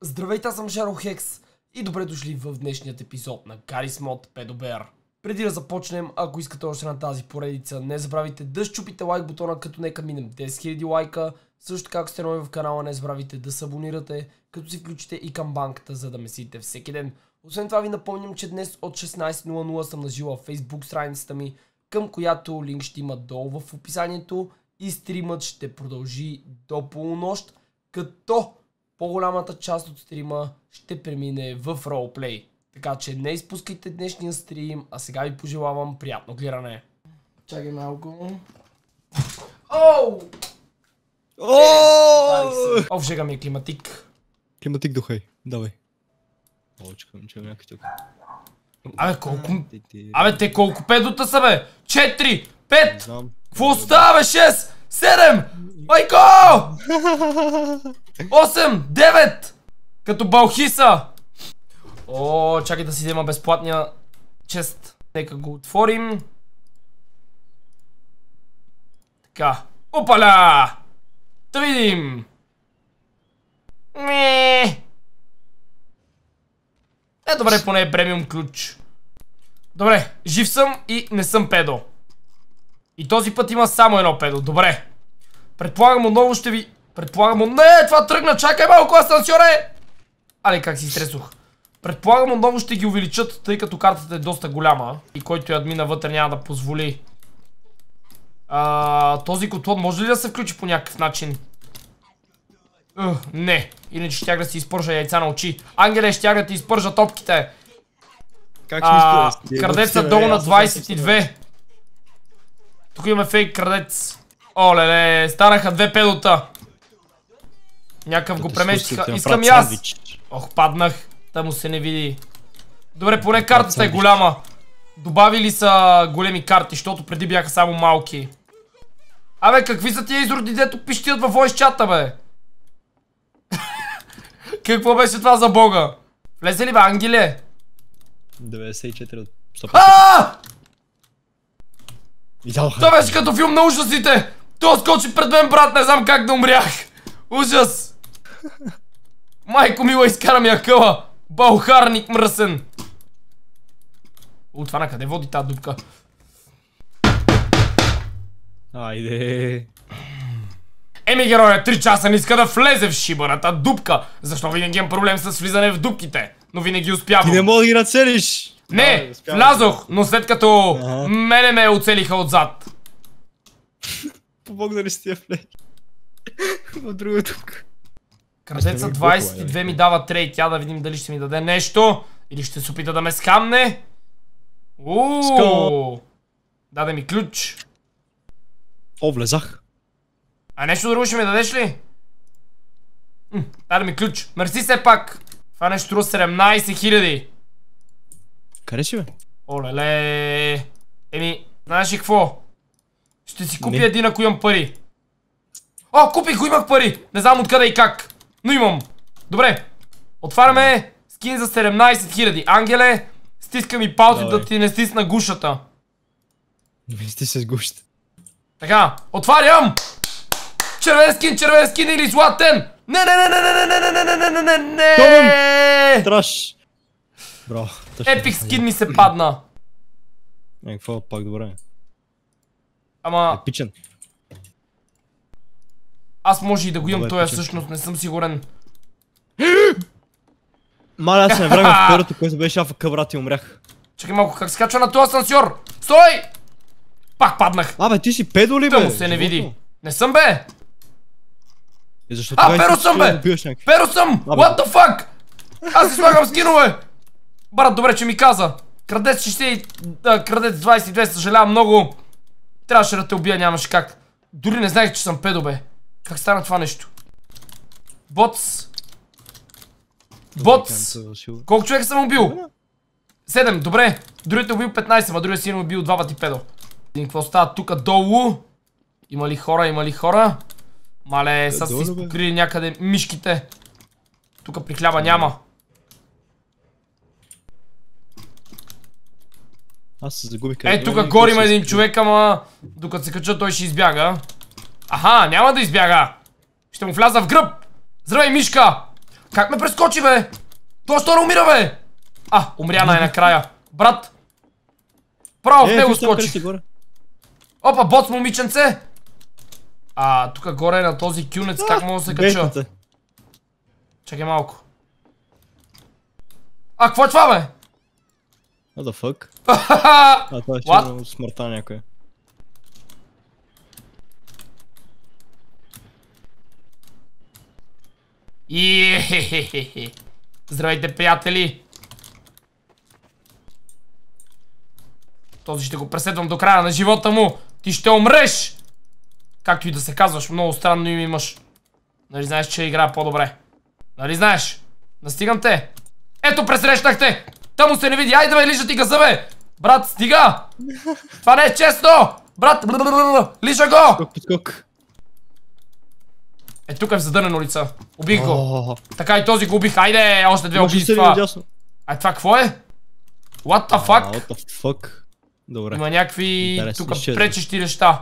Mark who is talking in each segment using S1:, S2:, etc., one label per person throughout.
S1: Здравейте, аз съм Жаро Хекс и добре дошли в днешният епизод на Карис Мод Педобер. Преди да започнем, ако искате още на тази поредица, не забравяйте да щупите лайк бутона, като нека минем 10 000 лайка. Също така, ако сте нови в канала, не забравяйте да се абонирате, като си включите и камбанката, за да ме сидите всеки ден. Освен това ви напомням, че днес от 16.00 съм нажила в Facebook страницата ми, към която линк ще има долу в описанието и стримът ще продължи до полунощ, като по-голямата част от стрима ще премине в ролплей. Така че не изпускайте днешния стрим, а сега ви пожелавам приятно гледане. Чакай малко. Оу! Оу! жега ми е климатик. Климатик духай, давай. О, чакам, че някакви тук. Абе, колко... Абе, те колко педота са, бе? Четири, пет! Кво става, бе? Шест, седем! Майко! 8, 9! Като Балхиса! О, чакай да си взема безплатния чест. Нека го отворим. Така. Опаля! Да видим! Не. Е, добре, поне е премиум ключ. Добре, жив съм и не съм педо. И този път има само едно педо. Добре. Предполагам, отново ще ви Предполагам Не, това тръгна, чакай малко, асансьоре! Али, как си стресох. Предполагам отново ще ги увеличат, тъй като картата е доста голяма. И който я админа вътре няма да позволи. А, този котлон може ли да се включи по някакъв начин? не. Иначе щях да си изпържа яйца на очи. Ангеле, тях да ти изпържа топките. Как а, е крадеца е, долу на 22. Тук има фейк крадец. Оле, ле, станаха две педота. Някакъв го преместиха. Искам и аз. Ох, паднах. Та му се не види. Добре, поне картата е голяма. Добавили са големи карти, защото преди бяха само малки. Абе, какви са тия изроди, дето пищият във войс чата, бе? Какво беше това за бога? Влезе ли бе, ангеле? 94 от 100%. Това беше като филм на ужасите! Той скочи пред мен, брат, не знам как да умрях! Ужас! Майко мила, изкара ми акъла! Балхарник мръсен! О, това накъде къде води тази дупка? Айде! Еми героя, 3 часа не иска да влезе в шибаната дупка. Защо винаги имам проблем с влизане в дупките? Но винаги успявам. Ти не мога да ги нацелиш! Не, влязох, но след като мене ме оцелиха отзад. Помогна ли си тия флеш. в друга дупка. Крадеца 22 нали? ми дава трейд. Тя да видим дали ще ми даде нещо. Или ще се опита да ме скамне. Ууу! Даде ми ключ. О, влезах. А нещо друго ще ми дадеш ли? даде ми ключ. Мерси се пак. Това нещо друго 17 хиляди! Къде си бе? Олеле. Еми, знаеш ли какво? Ще си купи един ако имам пари. О, купих го имах пари! Не знам откъде и как но имам. Добре, отваряме скин за 17 000. Ангеле, стискам и палци да ти не стисна гушата. Не се стисна гушата. Така, отварям! Червен скин, червен скин или златен! Не, не, не, не, не, не, не, не, не, не, не, не, не, не, Траш! Браво. Епик скин ми се падна. Е, какво пак добре? Ама... Епичен. Аз може и да го имам той, е всъщност, не съм сигурен. Мале, аз не време в първото, който беше афъка, брат, и умрях. Чакай малко, как скача на този асансьор? Стой! Пак паднах. Абе, ти си педо ли, бе? Тъмо се не види. Не съм, бе! Е, а, е перо съм, бе! Перо съм! What the fuck? Аз си слагам скинове! Брат, добре, че ми каза. Крадец 60 и... крадец 22, съжалявам много. Трябваше да те убия, нямаше как. Дори не знаех, че съм педо, бе. Как стана това нещо? Боц! Боц! Колко човека съм убил? 7, добре. Другите убил 15, а другия си е убил 2 е пъти педо. Един какво става тук долу? Има ли хора, има ли хора? Мале, е, са си покрили някъде мишките. Тук при хляба няма. Аз се загубих. Е, тук горе има един човек, ама докато се кача той ще избяга. Аха, няма да избяга. Ще му вляза в гръб. Здравей, Мишка! Как ме прескочи, бе? Това скоро умира, бе! А, умря най-накрая. Брат!
S2: Право в е, него скочи.
S1: Опа, бот с момиченце! А, тук горе на този кюнец, как мога да се кача? Чакай малко. А, какво е това, бе? What the fuck? а, това ще е смъртта някоя. И... Здравейте, приятели! Този ще го преследвам до края на живота му! Ти ще умреш! Както и да се казваш, много странно им имаш. Нали знаеш, че игра по-добре? Нали знаеш? Настигам те! Ето, пресрещнахте! Та му се не види! Айде, бе, лижа ти газа, бе! Брат, стига! Това не е честно! Брат, лижа го! Скок, скок. Е, тук е в задънено лица. Убих го. Така и този го убих. Айде, още две убийства. А това какво е? What the fuck? What the fuck? Добре. Има някакви тук пречещи неща.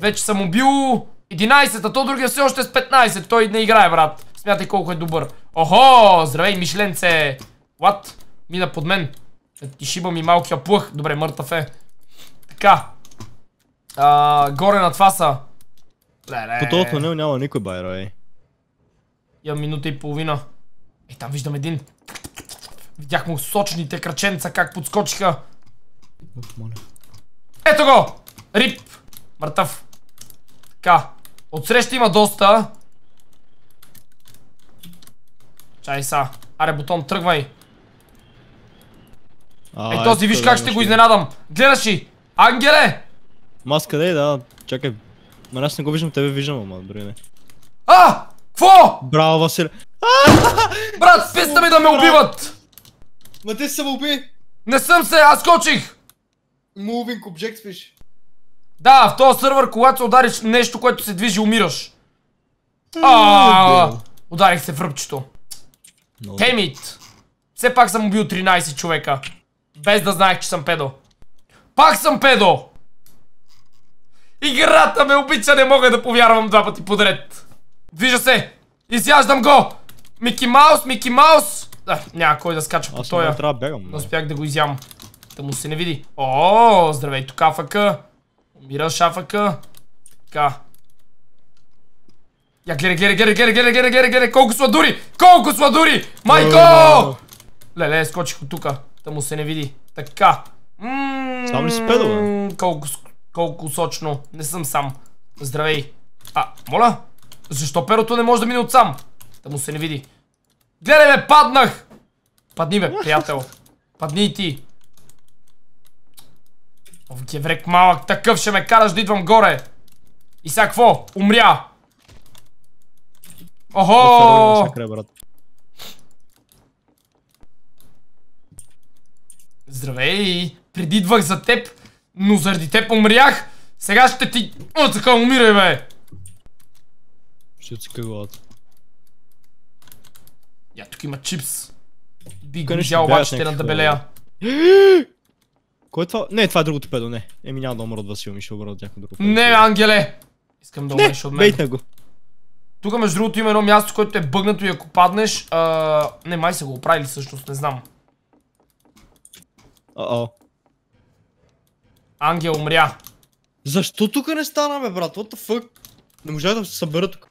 S1: Вече съм убил 11, а то другия все още е с 15. Той не играе, брат. Смятай колко е добър. Охо! Здравей, Мишленце! What? Мина под мен. Ти шиба ми малкия плъх. Добре, мъртъв е. Така. горе на това са по този тунел няма никой байрой. Я минута и половина. Ей там виждам един. Видях му сочните краченца как подскочиха. Ето го! Рип! Мъртъв. Така. Отсреща има доста. Чай са. Аре, бутон, тръгвай. А, Ей, този, виж как ще го изненадам. Гледаш ли? Ангеле! Маска, дей, да? Чакай, Ма аз не го виждам, тебе виждам, ама дори не. А! Кво? Браво, Васил. Брат, писта ми да ме убиват! Ма ти се уби! Не съм се, аз кочих! Moving object fish. Да, в този сервер, когато се удариш нещо, което се движи, умираш. Ааа! Е, ударих се в ръбчето. Темит! Все пак съм убил 13 човека. Без да знаех, че съм педо. Пак съм педо! Играта ме обича, не мога да повярвам два пъти подред. Движа се! Изяждам го! Мики Маус, Мики Маус! А, няма кой да скача по тоя. Трябва да бегам. успях да го изям. Да му се не види. О, здравей тук Афака. Умира шафака. Така. Я гледа, гледа, гледа, гледа, гледа, гледа, гледа, гледа, колко дури! Колко дури! Майко! Леле, скочих от тука. Да му се не види. Така. Сам ли си педал? Колко колко сочно. Не съм сам. Здравей. А, моля? Защо перото не може да мине от сам? Да му се не види. Гледай ме, паднах! Падни бе, приятел. Падни и ти. Ов, геврек малък, такъв ще ме караш да идвам горе. И сега какво? Умря! Охо! Здравей! Предидвах за теб но заради те помрях. Сега ще ти... О, така, умирай, бе! Ще цика главата. Я, тук има чипс. Би го взял, обаче ще надебелея. Кой е това? Не, това е другото педо, не. Еми няма да умра от Васил, ми ще умра от друго педо. Не, ангеле! Искам да умреш от мен. Бейтна го. Тук между другото има едно място, което е бъгнато и ако паднеш... Не, май са го оправили всъщност, не знам. О-о. Ангел умря. Защо тук не стана, бе, брат? What the fuck? Не може да се събера тук.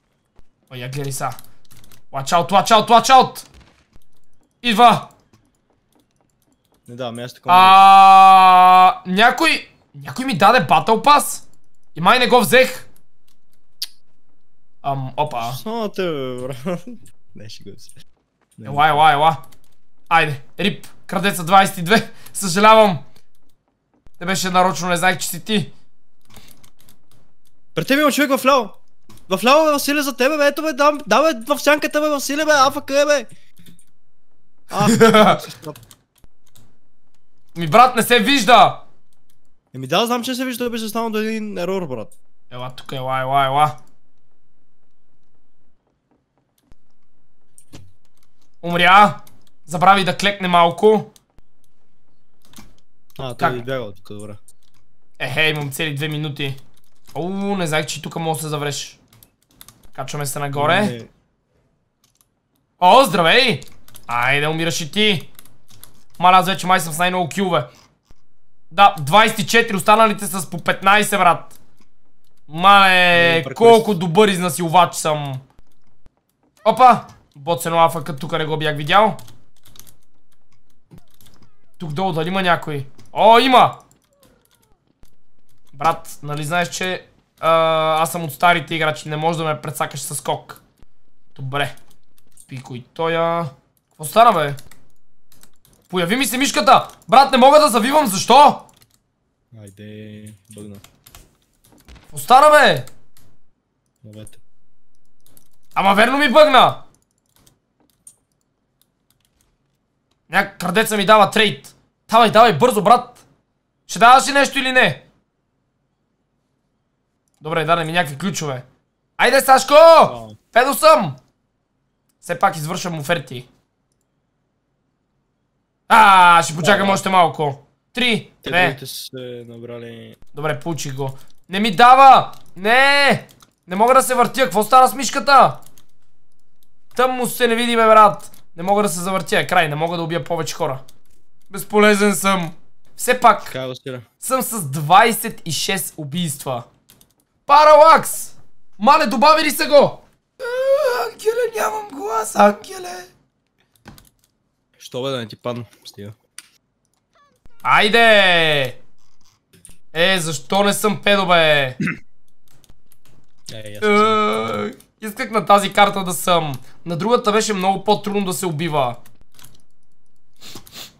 S1: Ой, я гледай са. Watch out, watch out, watch out! Идва! Не да, място. Ами аз така... някой... Някой ми даде батъл пас. И май не го взех. Ам, опа. Що брат? Не, ще го взех. Ела, ела, ела. Айде, рип, крадеца 22. Съжалявам. Те беше нарочно, не знаех, че си ти. Пред тебе има човек в ляво. В ляво бе, Василе, за тебе бе, ето бе, дам, да бе, в сянката бе, Василе бе, афа къде бе. А, Ми брат, не се вижда! Еми да, знам, че не се вижда, беше станал до един ерор, брат. Ела тук, ела, ела, ела. Умря! Забрави да клекне малко. А, той ви бяга тук, добре. Ехе, имам цели две минути. Оу, не знаех, че тук мога да се завреш. Качваме се нагоре. Ами, О, здравей! Айде, умираш и ти. Маля, аз вече май съм с най-много килове. Да, 24, останалите с по 15, брат. Мале, ами, колко добър изнасилвач съм. Опа! Боцено като тук не го бях видял. Тук долу дали има някой? О, има! Брат, нали знаеш, че а, аз съм от старите играчи, не можеш да ме предсакаш с скок. Добре. той, а... Какво стана, бе? Появи ми се мишката! Брат, не мога да завивам, защо? Айде, бъгна. Какво стана, бе? Мовете. Ама верно ми бъгна! Някак крадеца ми дава трейд. Давай, давай, бързо, брат! Ще даваш ли нещо или не? Добре, даде ми някакви ключове. Айде, Сашко! Федо съм! Все пак извършвам оферти. А, ще почакам още малко. Три, две. Добре, получих го. Не ми дава! Не! Не мога да се въртя. Какво стана с мишката? Тъмно се не видиме, брат. Не мога да се завъртя. Край, не мога да убия повече хора. Безполезен съм. Все пак съм с 26 убийства. Паралакс! Мале, добави ли се го! ангеле, нямам глас, ангеле! Що бе да не ти падна? Стига. Айде! Е, защо не съм педо, бе? Е, е исках на тази карта да съм. На другата беше много по-трудно да се убива.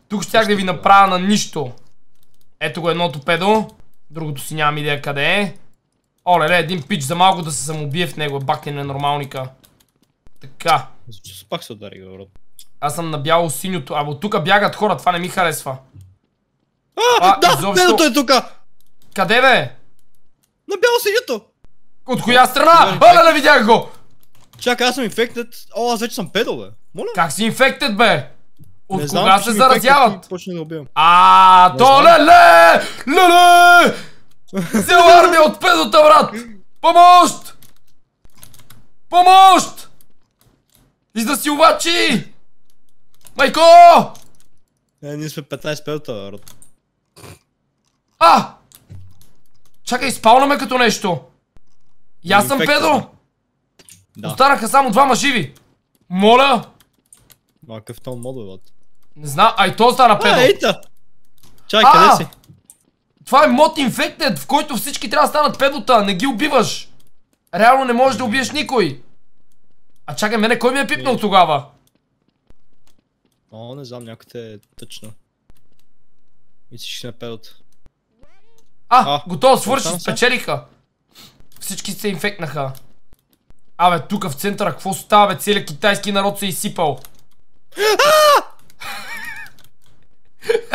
S1: Тук ще да ви направя на нищо. Ето го едното педо. Другото си нямам идея къде е. Оле, един пич за малко да се самоубие в него. Е бак е ненормалника. Така. Защо пак се удари, брат? Аз съм на бяло синьото. Або тук бягат хора, това не ми харесва. А, да, педото е тука! Къде бе? На бяло синьото! От коя страна? Оле, не видях го! Чакай, аз съм инфектед. О, аз вече съм педо, бе. Как си инфектед, бе? От е не кога знам, се заразяват? Почне да убивам. А, ле то Ле Ле! Цяла армия от педота, брат! Помощ! Помощ! И си обачи! Майко! Е, ние сме 15 педота, брат. А! Чакай, спалнаме като нещо. И аз съм педо! Да. Останаха само двама живи. Моля! тон там брат! Не знам, ай то стана педо. Ей, ейта. Чай, къде си? Това е мод инфектед, в който всички трябва да станат педота, не ги убиваш. Реално не можеш да убиеш никой. А чакай, мене кой ми е пипнал е. тогава? О, не знам, някой те е тъчна. И всички сме педота. А, готово, свърши, спечелиха. Всички се инфектнаха. Абе, тук в центъра, какво става, бе? Целият китайски народ се е изсипал. А!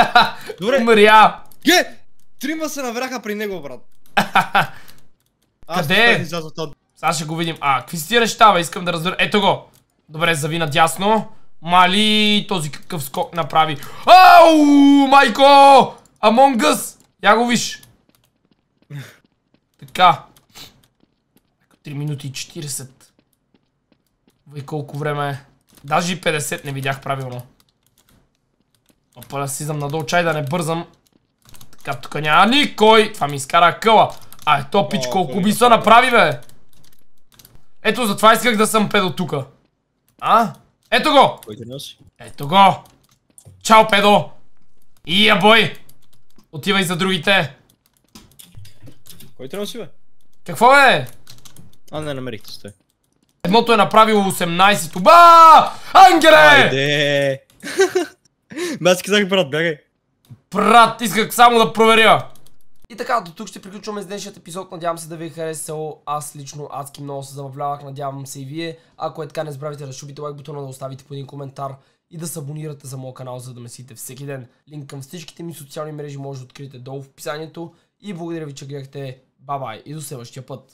S1: Добре. Умря. Ге! Трима се навряха при него, брат. Къде? Сега ще го видим. А, какви си ти е рещава? Искам да разбера. Ето го. Добре, зави надясно. Мали, този какъв скок направи. Ау, майко! Among Us! Я го виж. Така. 3 минути и 40. Вай колко време е. Даже и 50 не видях правилно. Опа да слизам надолу чай да не бързам. Така тук няма никой. Това ми изкара къла. А ето пич колко се направи бе. Ето затова исках да съм педо тука. А? Ето го! Ето го! Чао, педо! Ия, бой! Отивай за другите! Кой трябва си, бе? Какво е? А, не намерихте сте. Едното е направило 18 туба! Ангеле! Айде! Ма аз казах, брат, бягай. Брат, исках само да проверя. И така, до тук ще приключваме с днешният епизод. Надявам се да ви е харесал. Аз лично адски много се забавлявах. Надявам се и вие. Ако е така, не забравяйте да шубите лайк бутона, да оставите по един коментар и да се абонирате за моят канал, за да ме сите всеки ден. Линк към всичките ми социални мрежи може да откриете долу в описанието. И благодаря ви, че гледахте. Бабай и до следващия път.